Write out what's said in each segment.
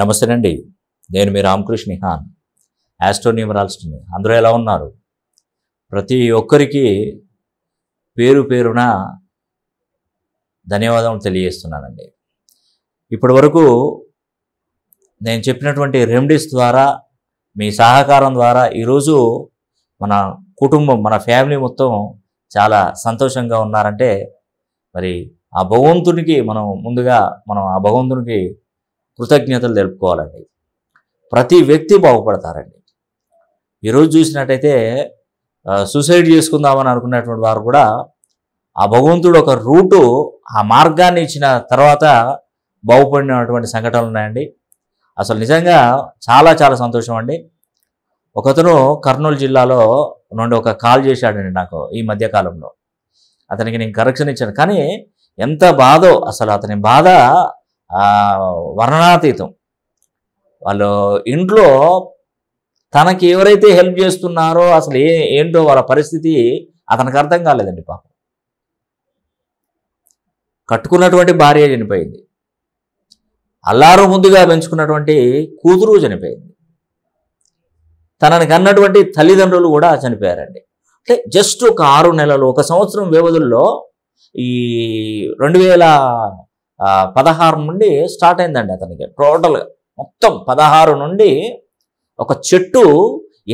నమస్తే అండి నేను మీ రామకృష్ణ హాన్ యాస్ట్రోన్యూమరాలజిస్ట్ని అందరూ ఎలా ఉన్నారు ప్రతి ఒక్కరికి పేరు పేరున ధన్యవాదం తెలియజేస్తున్నానండి ఇప్పటి వరకు నేను చెప్పినటువంటి రెమెడీస్ ద్వారా మీ సహకారం ద్వారా ఈరోజు మన కుటుంబం మన ఫ్యామిలీ మొత్తం చాలా సంతోషంగా ఉన్నారంటే మరి ఆ భగవంతునికి మనం ముందుగా మనం ఆ భగవంతునికి కృతజ్ఞతలు తెలుపుకోవాలండి ప్రతి వ్యక్తి బాగుపడతారండి ఈరోజు చూసినట్టయితే సూసైడ్ చేసుకుందామని అనుకున్నటువంటి వారు కూడా ఆ భగవంతుడు ఒక రూటు ఆ మార్గాన్ని ఇచ్చిన తర్వాత బాగుపడినటువంటి సంఘటనలు ఉన్నాయండి అసలు నిజంగా చాలా చాలా సంతోషం అండి ఒకతను కర్నూలు జిల్లాలో నుండి ఒక కాల్ చేశాడండి నాకు ఈ మధ్యకాలంలో అతనికి నేను కరెక్షన్ ఇచ్చాను కానీ ఎంత బాధో అసలు అతని బాధ వర్ణనాతీతం వాళ్ళు ఇంట్లో తనకి ఎవరైతే హెల్ప్ చేస్తున్నారో అసలు ఏ ఏంటో వాళ్ళ పరిస్థితి అతనికి అర్థం కాలేదండి పాపం కట్టుకున్నటువంటి భార్య చనిపోయింది అల్లారు ముందుగా పెంచుకున్నటువంటి కూతురు చనిపోయింది తనని కన్నటువంటి తల్లిదండ్రులు కూడా చనిపోయారండి అంటే జస్ట్ ఒక ఆరు నెలలు ఒక సంవత్సరం వ్యవధుల్లో ఈ రెండు వేల పదహారు నుండి స్టార్ట్ అయిందండి అతనికి టోటల్గా మొత్తం పదహారు నుండి ఒక చెట్టు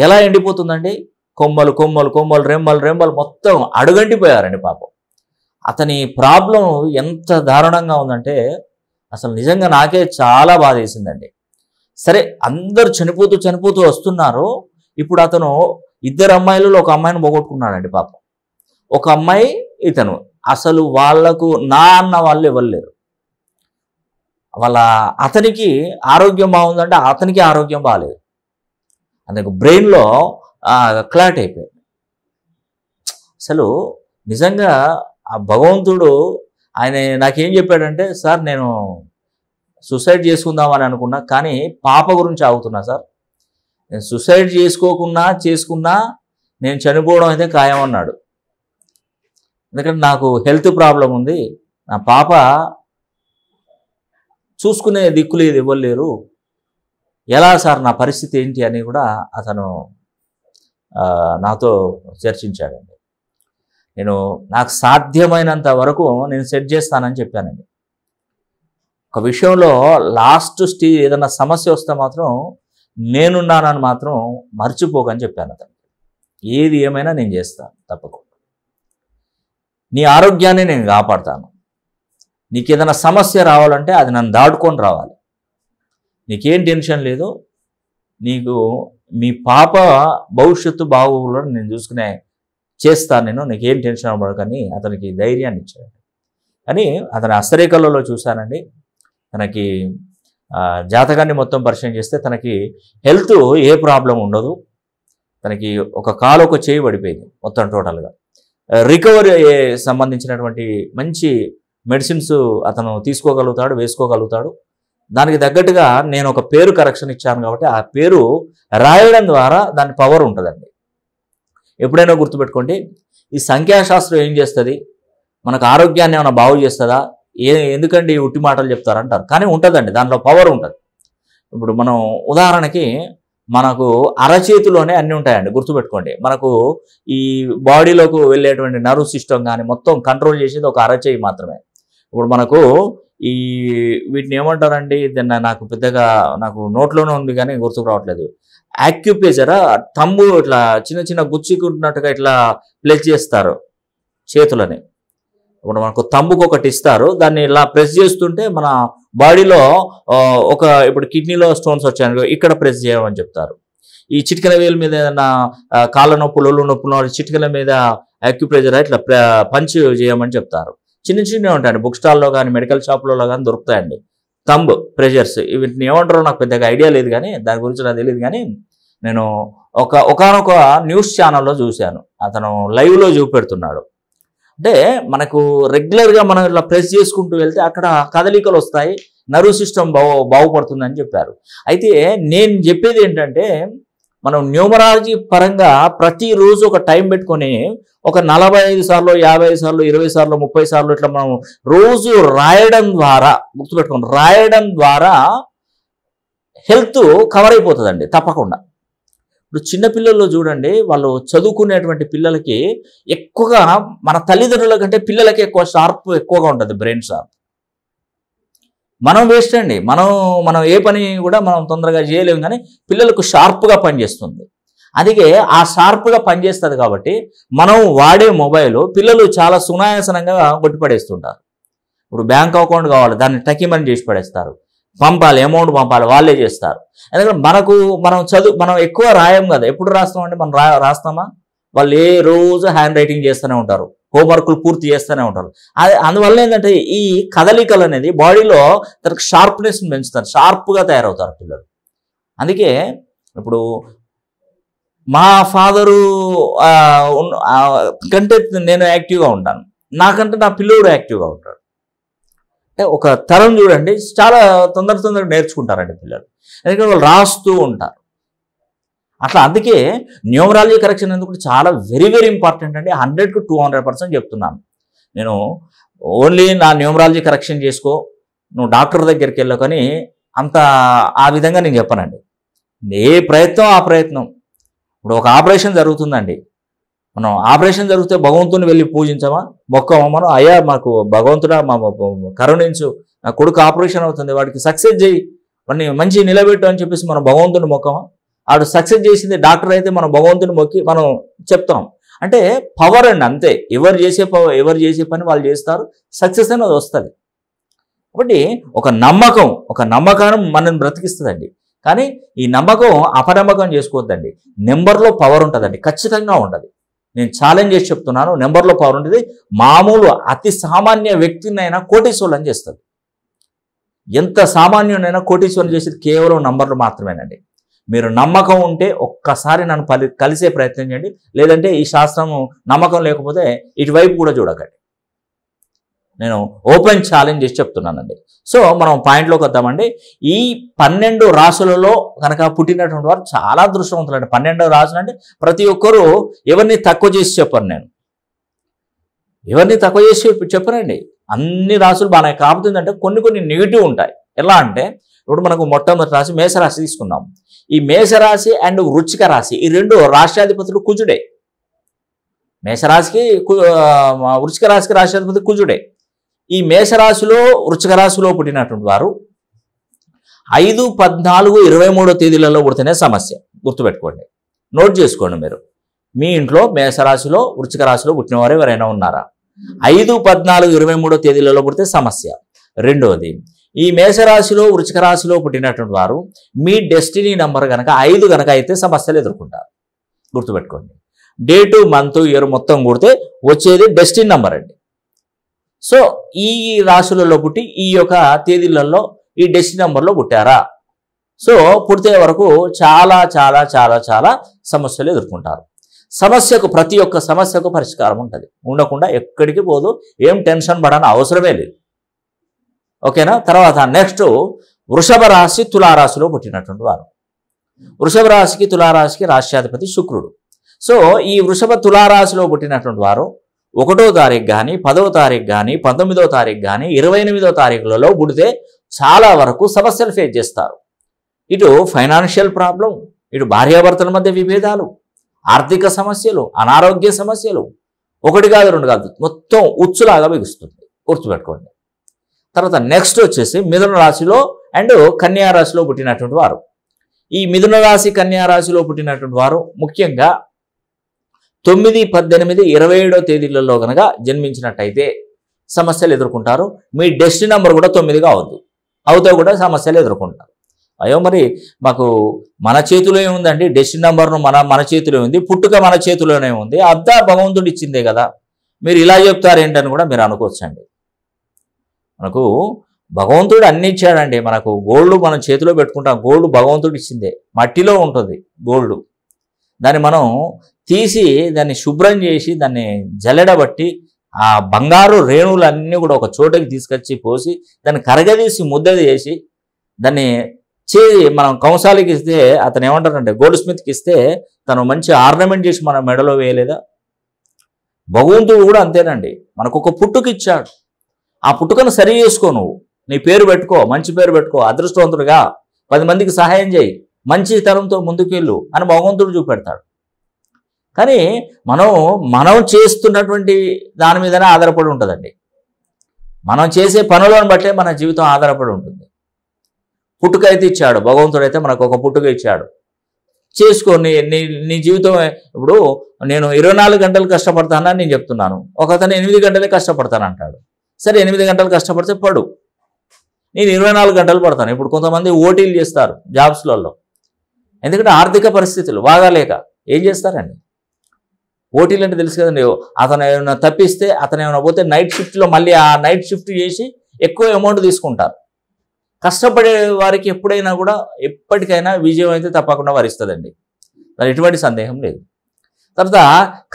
ఎలా ఎండిపోతుందండి కొమ్మలు కొమ్మలు కొమ్మలు రెమ్మలు రెమ్మలు మొత్తం అడుగంటిపోయారండి పాపం అతని ప్రాబ్లం ఎంత దారుణంగా ఉందంటే అసలు నిజంగా నాకే చాలా బాధ వేసిందండి సరే అందరు చనిపోతూ చనిపోతూ వస్తున్నారు ఇప్పుడు అతను ఇద్దరు అమ్మాయిలలో ఒక అమ్మాయిని పోగొట్టుకున్నాడండి పాపం ఒక అమ్మాయి ఇతను అసలు వాళ్లకు నా అన్న వాళ్ళు ఇవ్వలేరు వాళ్ళ అతనికి ఆరోగ్యం బాగుందంటే అతనికి ఆరోగ్యం బాగాలేదు అందుకు బ్రెయిన్లో క్లాట్ అయిపోయింది అసలు నిజంగా ఆ భగవంతుడు ఆయన నాకేం చెప్పాడంటే సార్ నేను సూసైడ్ చేసుకుందామని అనుకున్నా కానీ పాప గురించి ఆగుతున్నా సార్ నేను సూసైడ్ చేసుకోకున్నా చేసుకున్నా నేను చనిపోవడం అయితే ఖాయం అన్నాడు ఎందుకంటే నాకు హెల్త్ ప్రాబ్లం ఉంది నా పాప చూసుకునే దిక్కులు ఇది ఇవ్వలేరు ఎలా సార్ నా పరిస్థితి ఏంటి అని కూడా అతను నాతో చర్చించాడండి నేను నాకు సాధ్యమైనంత వరకు నేను సెట్ చేస్తానని చెప్పానండి ఒక విషయంలో లాస్ట్ స్టీ ఏదైనా సమస్య వస్తే మాత్రం నేనున్నానని మాత్రం మర్చిపోకని చెప్పాను అతను ఏది ఏమైనా నేను చేస్తాను తప్పకుండా నీ ఆరోగ్యాన్ని నేను కాపాడతాను నీకు ఏదైనా సమస్య రావాలంటే అది నన్ను దాటుకొని రావాలి నీకేం టెన్షన్ లేదు నీకు మీ పాప భవిష్యత్తు బాగోగులను నేను చూసుకునే చేస్తాను నేను నీకేం టెన్షన్ కానీ అతనికి ధైర్యాన్ని ఇచ్చాడు కానీ అతని అస్తరేఖలలో చూశానండి తనకి జాతకాన్ని మొత్తం పరిచయం చేస్తే తనకి హెల్త్ ఏ ప్రాబ్లం ఉండదు తనకి ఒక కాలు ఒక చేయి పడిపోయింది మొత్తం టోటల్గా రికవరీ సంబంధించినటువంటి మంచి మెడిసిన్స్ అతను తీసుకోగలుగుతాడు వేసుకోగలుగుతాడు దానికి తగ్గట్టుగా నేను ఒక పేరు కరెక్షన్ ఇచ్చాను కాబట్టి ఆ పేరు రాయడం ద్వారా దాని పవర్ ఉంటుందండి ఎప్పుడైనా గుర్తుపెట్టుకోండి ఈ సంఖ్యాశాస్త్రం ఏం చేస్తుంది మనకు ఆరోగ్యాన్ని ఏమైనా బాగు చేస్తుందా ఏ ఎందుకండి ఉట్టి మాటలు చెప్తారంటారు కానీ ఉంటుందండి దాంట్లో పవర్ ఉంటుంది ఇప్పుడు మనం ఉదాహరణకి మనకు అరచేతిలోనే అన్నీ ఉంటాయండి గుర్తుపెట్టుకోండి మనకు ఈ బాడీలోకి వెళ్ళేటువంటి నర్వ్ సిస్టమ్ కానీ మొత్తం కంట్రోల్ చేసేది ఒక అరచేయి మాత్రమే ఇప్పుడు మనకు ఈ వీటిని ఏమంటారండి దాన్ని నాకు పెద్దగా నాకు నోట్లోనే ఉంది కానీ గుర్తుకు రావట్లేదు యాక్యుపేచరా తమ్ము ఇట్లా చిన్న చిన్న గుచ్చుకుంటున్నట్టుగా ఇట్లా ప్లేస్ చేస్తారు చేతులని ఇప్పుడు మనకు తమ్ముకు ఒకటి ఇస్తారు దాన్ని ఇలా ప్రెస్ చేస్తుంటే మన బాడీలో ఒక ఇప్పుడు కిడ్నీలో స్టోన్స్ వచ్చాయనుకో ఇక్కడ ప్రెస్ చేయమని చెప్తారు ఈ చిటికల వేలు మీద ఏదైనా కాళ్ళ నొప్పులు ఒళ్ళు నొప్పులు చిటికల మీద యాక్యుప్రెజర్ ఇట్లా పంచ్ చేయమని చెప్తారు చిన్న చిన్నవి ఉంటాయండి బుక్ స్టాల్లో కానీ మెడికల్ షాప్లలో కానీ దొరుకుతాయండి తంబ్ ప్రెషర్స్ వీటిని ఏమంటారో నాకు పెద్దగా ఐడియా లేదు కానీ దాని గురించి నాకు తెలియదు కానీ నేను ఒక ఒకనొక న్యూస్ ఛానల్లో చూశాను అతను లైవ్లో చూపెడుతున్నాడు అంటే మనకు రెగ్యులర్గా మనం ఇట్లా ప్రెస్ చేసుకుంటూ వెళ్తే అక్కడ కదలికలు వస్తాయి నర్వ్ సిస్టమ్ బాగు బాగుపడుతుందని చెప్పారు అయితే నేను చెప్పేది ఏంటంటే మనం న్యూమరాలజీ పరంగా ప్రతిరోజు ఒక టైం పెట్టుకొని ఒక నలభై ఐదు సార్లు యాభై ఐదు సార్లు ఇరవై సార్లు ముప్పై సార్లు ఇట్లా మనం రోజు రాయడం ద్వారా గుర్తుపెట్టుకోండి రాయడం ద్వారా హెల్త్ కవర్ అయిపోతుందండి తప్పకుండా ఇప్పుడు చిన్నపిల్లల్లో చూడండి వాళ్ళు చదువుకునేటువంటి పిల్లలకి ఎక్కువగా మన తల్లిదండ్రుల కంటే పిల్లలకి ఎక్కువ షార్ప్ ఎక్కువగా ఉంటుంది బ్రెయిన్ షార్ప్ మనం వేస్ట్ అండి మనం మనం ఏ పని కూడా మనం తొందరగా చేయలేము కానీ పిల్లలకు షార్ప్గా పనిచేస్తుంది అందుకే ఆ షార్ప్గా పనిచేస్తుంది కాబట్టి మనం వాడే మొబైల్ పిల్లలు చాలా సునాయాసనంగా కొట్టిపడేస్తుంటారు ఇప్పుడు బ్యాంక్ అకౌంట్ కావాలి దాన్ని టకిమని చేసి పడేస్తారు పంపాలి అమౌంట్ పంపాలి వాళ్ళే చేస్తారు ఎందుకంటే మనకు మనం చదువు మనం ఎక్కువ రాయం కదా ఎప్పుడు రాస్తామంటే మనం రాస్తామా వాళ్ళు ఏ రోజు హ్యాండ్ రైటింగ్ చేస్తూనే ఉంటారు హోంవర్క్లు పూర్తి చేస్తూనే ఉంటారు అది అందువల్ల ఏంటంటే ఈ కదలికలు అనేది బాడీలో తనకు షార్ప్నెస్ని పెంచుతారు షార్ప్గా తయారవుతారు పిల్లలు అందుకే ఇప్పుడు మా ఫాదరు కంటే నేను యాక్టివ్గా ఉంటాను నాకంటే నా పిల్లోడు యాక్టివ్గా ఉంటాడు అంటే ఒక తరం చూడండి చాలా తొందర తొందరగా నేర్చుకుంటారండి పిల్లలు ఎందుకంటే వాళ్ళు రాస్తూ ఉంటారు అట్లా అందుకే న్యూమరాలజీ కరెక్షన్ ఎందుకు చాలా వెరీ వెరీ ఇంపార్టెంట్ అండి హండ్రెడ్కు టూ హండ్రెడ్ పర్సెంట్ చెప్తున్నాను నేను ఓన్లీ నా న్యూమరాలజీ కరెక్షన్ చేసుకో నువ్వు డాక్టర్ దగ్గరికి వెళ్ళవు కానీ అంత ఆ విధంగా నేను చెప్పనండి ఏ ప్రయత్నం ఆ ప్రయత్నం ఇప్పుడు ఒక ఆపరేషన్ జరుగుతుందండి మనం ఆపరేషన్ జరిగితే భగవంతుని వెళ్ళి పూజించామా మొక్కమా మనం అయ్యా మాకు భగవంతుడా మా కరుణించు నా కొడుకు ఆపరేషన్ అవుతుంది వాడికి సక్సెస్ చేయి వాడిని మంచి నిలబెట్టు అని చెప్పేసి మనం భగవంతుని మొక్కమా ఆడు సక్సెస్ చేసింది డాక్టర్ అయితే మనం భగవంతుని మొక్కి మనం చెప్తాం అంటే పవర్ అండి అంతే ఎవరు చేసే పవర్ ఎవరు చేసే పని వాళ్ళు చేస్తారు సక్సెస్ అనేది వస్తుంది కాబట్టి ఒక నమ్మకం ఒక నమ్మకాన్ని మనల్ని బ్రతికిస్తుందండి కానీ ఈ నమ్మకం అపనమ్మకం చేసుకోవద్దండి నెంబర్లో పవర్ ఉంటుందండి ఖచ్చితంగా ఉండదు నేను ఛాలెంజ్ చేసి చెప్తున్నాను నెంబర్లో పవర్ ఉంటుంది మామూలు అతి సామాన్య వ్యక్తినైనా అని చేస్తుంది ఎంత సామాన్యునైనా కోటీశ్వరులు చేసేది కేవలం నంబర్లు మాత్రమేనండి మీరు నమ్మకం ఉంటే ఒక్కసారి నన్ను పలి కలిసే ప్రయత్నం చేయండి లేదంటే ఈ శాస్త్రము నమ్మకం లేకపోతే ఇటువైపు కూడా చూడకండి నేను ఓపెన్ ఛాలెంజ్ చేసి చెప్తున్నానండి సో మనం పాయింట్లోకి వద్దామండి ఈ పన్నెండు రాసులలో కనుక పుట్టినటువంటి వారు చాలా అదృష్టవంతులు అండి పన్నెండవ రాసులు అంటే ప్రతి ఒక్కరూ ఎవరిని తక్కువ చేసి చెప్పాను నేను ఎవరిని తక్కువ చేసి చెప్పనండి అన్ని రాసులు బాగా కాపుతుందంటే కొన్ని కొన్ని నెగిటివ్ ఉంటాయి ఎలా అంటే ఇప్పుడు మనకు మొట్టమొదటి రాశి మేషరాశి తీసుకున్నాం ఈ మేషరాశి అండ్ వృచ్చిక రాశి ఈ రెండు రాష్ట్రాధిపతులు కుజుడే మేషరాశికి వృచ్చిక రాశికి రాష్ట్రాధిపతి కుజుడే ఈ మేషరాశిలో వృచ్చిక రాశిలో పుట్టినటువంటి వారు ఐదు పద్నాలుగు ఇరవై మూడో తేదీలలో పుడితేనే సమస్య గుర్తుపెట్టుకోండి నోట్ చేసుకోండి మీరు మీ ఇంట్లో మేషరాశిలో వృచ్చిక రాశిలో పుట్టిన వారు ఎవరైనా ఉన్నారా ఐదు పద్నాలుగు ఇరవై మూడో తేదీలలో పుడితే సమస్య రెండవది ఈ మేషరాశిలో వృచిక రాశిలో పుట్టినటువంటి వారు మీ డెస్టినీ నంబర్ కనుక ఐదు కనుక అయితే సమస్యలు ఎదుర్కొంటారు గుర్తుపెట్టుకోండి డేటు మంత్ ఇయర్ మొత్తం కూడితే వచ్చేది డెస్టిన్ నంబర్ అండి సో ఈ రాశులలో పుట్టి ఈ యొక్క తేదీలలో ఈ డెస్టిన్ నంబర్లో పుట్టారా సో పుడితే వరకు చాలా చాలా చాలా చాలా సమస్యలు ఎదుర్కొంటారు సమస్యకు ప్రతి ఒక్క సమస్యకు పరిష్కారం ఉంటుంది ఉండకుండా ఎక్కడికి పోదు ఏం టెన్షన్ పడని అవసరమే లేదు ఓకేనా తర్వాత నెక్స్ట్ వృషభ రాశి తులారాశిలో పుట్టినటువంటి వారు వృషభ రాశికి తులారాశికి రాష్ట్రాధిపతి శుక్రుడు సో ఈ వృషభ తులారాశిలో పుట్టినటువంటి వారు ఒకటో తారీఖు కానీ పదవ తారీఖు కానీ పంతొమ్మిదో తారీఖు కానీ ఇరవై ఎనిమిదో తారీఖులలో పుడితే చాలా వరకు సమస్యలు ఫేస్ చేస్తారు ఇటు ఫైనాన్షియల్ ప్రాబ్లం ఇటు భార్యాభర్తల మధ్య విభేదాలు ఆర్థిక సమస్యలు అనారోగ్య సమస్యలు ఒకటి కాదు రెండు కాదు మొత్తం ఉచ్చులాగా మిగుస్తుంది గుర్తుపెట్టుకోండి తర్వాత నెక్స్ట్ వచ్చేసి మిథున రాశిలో అండ్ కన్యా రాశిలో పుట్టినటువంటి వారు ఈ మిథున రాశి కన్యా రాశిలో పుట్టినటువంటి వారు ముఖ్యంగా తొమ్మిది పద్దెనిమిది ఇరవై ఏడో తేదీలలో కనుక జన్మించినట్టయితే సమస్యలు ఎదుర్కొంటారు మీ డెస్టి నెంబర్ కూడా తొమ్మిదిగా కావద్దు అవుతా కూడా సమస్యలు ఎదుర్కొంటారు అయ్యో మరి మాకు మన చేతిలో ఉందండి డెస్టి నెంబర్ను మన మన చేతిలో ఉంది పుట్టుక మన చేతిలోనే ఉంది అద్దా భగవంతుడు ఇచ్చిందే కదా మీరు ఇలా చెప్తారు ఏంటని కూడా మీరు అనుకోవచ్చండి మనకు భగవంతుడు అన్ని ఇచ్చాడండి మనకు గోల్డ్ మనం చేతిలో పెట్టుకుంటాం గోల్డ్ భగవంతుడు ఇచ్చిందే మట్టిలో ఉంటుంది గోల్డ్ దాన్ని మనం తీసి దాన్ని శుభ్రం చేసి దాన్ని జల్లెడబట్టి ఆ బంగారు రేణువులన్నీ కూడా ఒక చోటకి తీసుకొచ్చి పోసి దాన్ని కరగదీసి ముద్ద చేసి దాన్ని చేసి మనం కంసాలకి ఇస్తే అతను ఏమంటారంటే గోల్డ్ స్మిత్కి ఇస్తే తను మంచి ఆర్నమెంట్ చేసి మన మెడలో వేయలేదా భగవంతుడు కూడా అంతేనండి మనకు ఒక పుట్టుకిచ్చాడు ఆ పుట్టుకను సరి చేసుకో నువ్వు నీ పేరు పెట్టుకో మంచి పేరు పెట్టుకో అదృష్టవంతుడుగా పది మందికి సహాయం చేయి మంచి తరంతో ముందుకెళ్ళు అని భగవంతుడు చూపెడతాడు కానీ మనం మనం చేస్తున్నటువంటి దాని మీదనే ఆధారపడి ఉంటుందండి మనం చేసే పనులను బట్టే మన జీవితం ఆధారపడి ఉంటుంది పుట్టుక అయితే ఇచ్చాడు భగవంతుడు అయితే మనకు ఒక పుట్టుక ఇచ్చాడు చేసుకో నీ నీ నీ జీవితం ఇప్పుడు నేను ఇరవై నాలుగు గంటలు కష్టపడతానని నేను చెప్తున్నాను ఒకతను ఎనిమిది గంటలే కష్టపడతాను అంటాడు సరే ఎనిమిది గంటలు కష్టపడితే పడు నేను ఇరవై నాలుగు గంటలు పడతాను ఇప్పుడు కొంతమంది ఓటీలు చేస్తారు జాబ్స్లలో ఎందుకంటే ఆర్థిక పరిస్థితులు బాగాలేక ఏం చేస్తారండి ఓటీలు అంటే తెలుసు కదండి అతను ఏమైనా తప్పిస్తే అతను ఏమైనా పోతే నైట్ షిఫ్ట్లో మళ్ళీ ఆ నైట్ షిఫ్ట్ చేసి ఎక్కువ అమౌంట్ తీసుకుంటారు కష్టపడే వారికి ఎప్పుడైనా కూడా ఎప్పటికైనా విజయం అయితే తప్పకుండా వారిస్తుందండి దాని ఎటువంటి సందేహం లేదు తర్వాత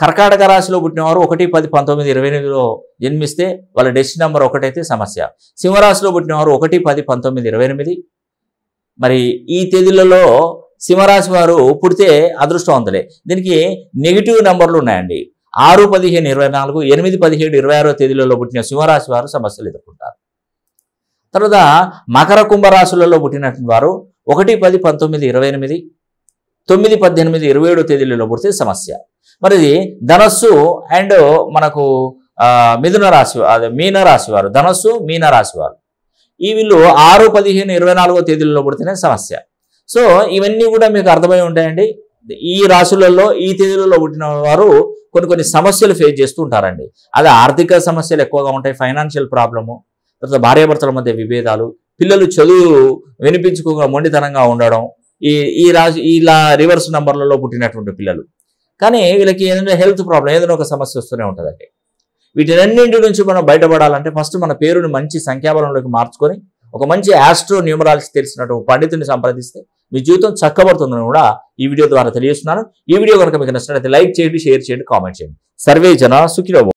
కర్కాటక రాశిలో పుట్టినవారు ఒకటి పది పంతొమ్మిది ఇరవై ఎనిమిదిలో జన్మిస్తే వాళ్ళ డెస్టిన్ నెంబర్ ఒకటైతే సమస్య సింహరాశిలో పుట్టినవారు ఒకటి పది పంతొమ్మిది ఇరవై ఎనిమిది మరి ఈ తేదీలలో సింహరాశి వారు పుడితే అదృష్టవంతులే దీనికి నెగిటివ్ నెంబర్లు ఉన్నాయండి ఆరు పదిహేను ఇరవై నాలుగు ఎనిమిది పదిహేడు ఇరవై ఆరో తేదీలలో పుట్టిన సింహరాశి వారు సమస్యలు ఎదుర్కొంటారు తర్వాత మకర కుంభరాశులలో పుట్టినటువంటి వారు ఒకటి పది పంతొమ్మిది ఇరవై ఎనిమిది తొమ్మిది పద్దెనిమిది ఇరవై ఏడో తేదీలలో పుడితే సమస్య మరి ధనస్సు అండ్ మనకు మిథున రాశి అదే మీన వారు ధనస్సు మీన వారు ఈ వీళ్ళు ఆరు పదిహేను ఇరవై నాలుగో తేదీలలో పుడితేనే సమస్య సో ఇవన్నీ కూడా మీకు అర్థమై ఉంటాయండి ఈ రాశులలో ఈ తేదీలలో పుట్టిన వారు కొన్ని కొన్ని సమస్యలు ఫేస్ చేస్తూ ఉంటారండి అదే ఆర్థిక సమస్యలు ఎక్కువగా ఉంటాయి ఫైనాన్షియల్ ప్రాబ్లము తర్వాత భార్యాభర్తల మధ్య విభేదాలు పిల్లలు చదువు వినిపించుకోగా మొండితనంగా ఉండడం ఈ ఈ ఇలా రివర్స్ నంబర్లలో పుట్టినటువంటి పిల్లలు కానీ వీళ్ళకి ఏదైనా హెల్త్ ప్రాబ్లం ఏదైనా ఒక సమస్య వస్తూనే ఉంటుందండి వీటినన్నింటి నుంచి మనం బయటపడాలంటే ఫస్ట్ మన పేరుని మంచి సంఖ్యాబలంలోకి మార్చుకొని ఒక మంచి ఆస్ట్రో న్యూమరాలజీ తెలిసినటువంటి పండితుని సంప్రదిస్తే మీ జీవితం చక్కబడుతుందని కూడా ఈ వీడియో ద్వారా తెలియజేస్తున్నాను ఈ వీడియో కనుక మీకు నచ్చినట్లయితే లైక్ చేయండి షేర్ చేయండి కామెంట్ చేయండి సర్వే జన సుఖిలో